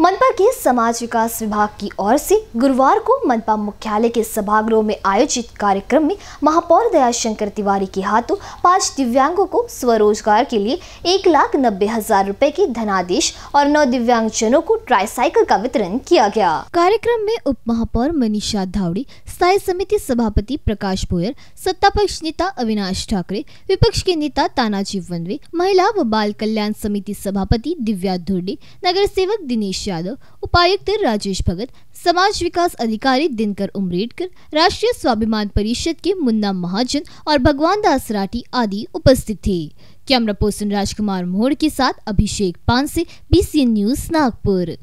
मनपा के समाज विकास विभाग की ओर से गुरुवार को मनपा मुख्यालय के सभागृह में आयोजित कार्यक्रम में महापौर दयाशंकर तिवारी के हाथों पांच दिव्यांगों को स्वरोजगार के लिए एक लाख नब्बे हजार रूपए के धनादेश और नौ दिव्यांगजनों को ट्राईसाइकिल का वितरण किया गया कार्यक्रम में उप महापौर मनीषा धावड़ी स्थायी समिति सभापति प्रकाश भोयर सत्ता पक्ष नेता अविनाश ठाकरे विपक्ष के नेता तानाजी वनवे महिला व बाल कल्याण समिति सभापति दिव्या धुर्डे नगर सेवक दिनेश यादव उपायुक्त राजेश भगत समाज विकास अधिकारी दिनकर उमरेडकर राष्ट्रीय स्वाभिमान परिषद के मुन्ना महाजन और भगवान दास राठी आदि उपस्थित थे कैमरा पर्सन राजकुमार मोड़ के साथ अभिषेक पान से न्यूज नागपुर